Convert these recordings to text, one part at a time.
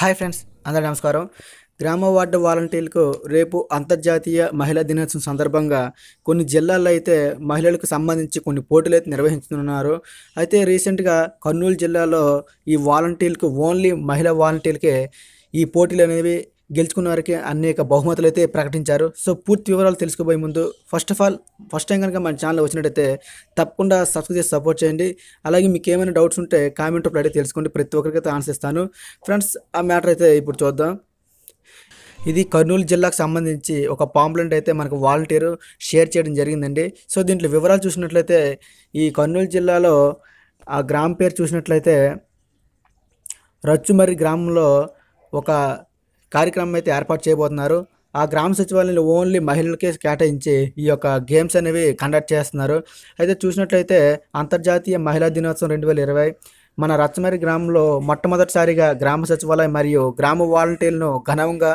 hi friends అందరూ నమస్కారం గ్రామ వార్డు వాలంటీర్లకు రేపు అంతర్జాతీయ మహిళా దినోత్సవం సందర్భంగా కొన్ని జిల్లాల్లో అయితే మహిళలకు సంబంధించి కొన్ని పోటీలు అయితే నిర్వహించనున్నారు అయితే రీసెంట్గా కర్నూలు జిల్లాలో ఈ వాలంటీర్లకు ఓన్లీ మహిళా వాలంటీర్కే ఈ పోటీలు అనేవి గెలుచుకున్న వారికి అనేక బహుమతులు అయితే ప్రకటించారు సో పూర్తి వివరాలు తెలుసుకోబోయే ముందు first of all first time కనుక మన ఛానల్ వచ్చినట్టయితే తప్పకుండా సబ్స్క్రైబ్ చేసి సపోర్ట్ చేయండి అలాగే మీకు ఏమైనా డౌట్స్ ఉంటే కామెంట్ అయితే తెలుసుకోండి ప్రతి ఒక్కరికి అయితే ఆన్సర్ ఇస్తాను ఫ్రెండ్స్ ఆ మ్యాటర్ అయితే ఇప్పుడు చూద్దాం ఇది కర్నూలు జిల్లాకు సంబంధించి ఒక పాంప్లెంట్ అయితే మనకు వాలంటీరు షేర్ చేయడం జరిగిందండి సో దీంట్లో వివరాలు చూసినట్లయితే ఈ కర్నూలు జిల్లాలో ఆ గ్రామ పేరు చూసినట్లయితే రచ్చుమర్రి గ్రామంలో ఒక కార్యక్రమం అయితే ఏర్పాటు చేయబోతున్నారు ఆ గ్రామ సచివాలయంలో ఓన్లీ మహిళలకే కేటాయించి ఈ యొక్క గేమ్స్ అనేవి కండక్ట్ చేస్తున్నారు అయితే చూసినట్లయితే అంతర్జాతీయ మహిళా దినోత్సవం రెండు వేల ఇరవై మన రచ్చమరి గ్రామంలో మొట్టమొదటిసారిగా గ్రామ సచివాలయం మరియు గ్రామ వాలంటీర్లను ఘనంగా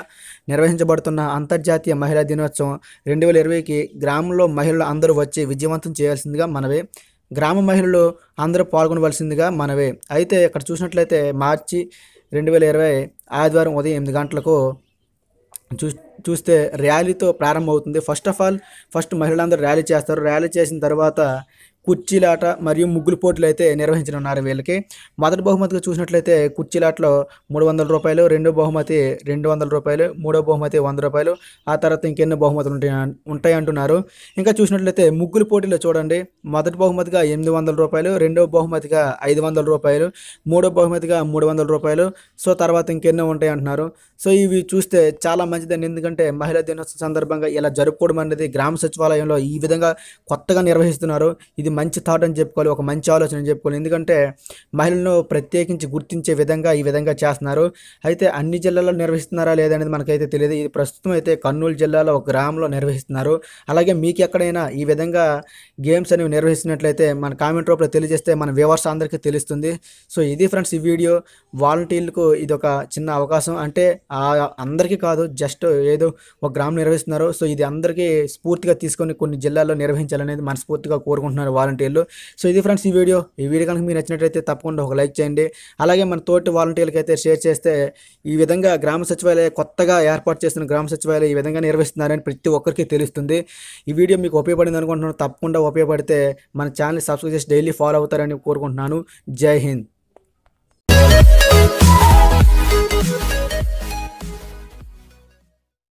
నిర్వహించబడుతున్న అంతర్జాతీయ మహిళా దినోత్సవం రెండు వేల ఇరవైకి గ్రామంలో మహిళలు అందరూ వచ్చి విజయవంతం చేయాల్సిందిగా మనవే గ్రామ మహిళలు అందరూ పాల్గొనవలసిందిగా మనవే అయితే ఇక్కడ చూసినట్లయితే మార్చి రెండు వేల ఇరవై ఆదివారం ఉదయం ఎనిమిది గంటలకు చూ చూస్తే ర్యాలీతో ప్రారంభమవుతుంది ఫస్ట్ ఆఫ్ ఆల్ ఫస్ట్ మహిళలందరూ ర్యాలీ చేస్తారు ర్యాలీ చేసిన తర్వాత కుర్చీలాట మరియు ముగ్గులు పోటీలు అయితే నిర్వహించనున్నారు వీళ్ళకి మొదటి బహుమతిగా చూసినట్లయితే కుర్చీలాటలో మూడు వందల రూపాయలు రెండో బహుమతి రెండు వందల రూపాయలు మూడో బహుమతి వంద రూపాయలు ఆ తర్వాత ఇంకెన్నో బహుమతులు ఉంటాయి ఉంటాయి అంటున్నారు ఇంకా చూసినట్లయితే ముగ్గులు పోటీలో చూడండి మొదటి బహుమతిగా ఎనిమిది వందల రూపాయలు రెండో బహుమతిగా ఐదు వందల రూపాయలు మూడో బహుమతిగా మూడు వందల రూపాయలు సో తర్వాత ఇంకెన్నో ఉంటాయి అంటున్నారు సో ఇవి చూస్తే చాలా మంచిదండి ఎందుకంటే మహిళా దినోత్సవం సందర్భంగా ఇలా జరుపుకోవడం అనేది గ్రామ సచివాలయంలో ఈ విధంగా కొత్తగా నిర్వహిస్తున్నారు ఇది ఇది మంచి థాట్ అని చెప్పుకోవాలి ఒక మంచి ఆలోచన అని చెప్పుకోవాలి ఎందుకంటే మహిళలను ప్రత్యేకించి గుర్తించే విధంగా ఈ విధంగా చేస్తున్నారు అయితే అన్ని జిల్లాల్లో నిర్వహిస్తున్నారా లేదనేది మనకైతే తెలియదు ఇది ప్రస్తుతం అయితే కర్నూలు జిల్లాలో ఒక గ్రామంలో నిర్వహిస్తున్నారు అలాగే మీకు ఎక్కడైనా ఈ విధంగా గేమ్స్ అనేవి నిర్వహిస్తున్నట్లయితే మన కామెంట్ రూపంలో తెలియజేస్తే మన వ్యూవర్స్ అందరికీ తెలుస్తుంది సో ఇది ఫ్రెండ్స్ ఈ వీడియో వాలంటీర్లకు ఇది ఒక చిన్న అవకాశం అంటే అందరికీ కాదు జస్ట్ ఏదో ఒక గ్రామం నిర్వహిస్తున్నారు సో ఇది అందరికీ స్ఫూర్తిగా తీసుకొని కొన్ని జిల్లాల్లో నిర్వహించాలనేది మనస్ఫూర్తిగా కోరుకుంటున్నారు వాలంటీర్లు సో ఇది ఫ్రెండ్స్ ఈ వీడియో ఈ వీడియో కనుక మీరు నచ్చినట్లయితే తప్పకుండా ఒక లైక్ చేయండి అలాగే మన తోటి వాలంటీర్లకి అయితే షేర్ చేస్తే ఈ విధంగా గ్రామ సచివాలయ కొత్తగా ఏర్పాటు చేసిన గ్రామ సచివాలయం ఈ విధంగా నిర్వహిస్తున్నారని ప్రతి ఒక్కరికి తెలుస్తుంది ఈ వీడియో మీకు ఉపయోగపడింది అనుకుంటున్నాను తప్పకుండా ఉపయోగపడితే మన ఛానల్ సబ్స్క్రైబ్ చేసి డైలీ ఫాలో అవుతారని కోరుకుంటున్నాను జై హింద్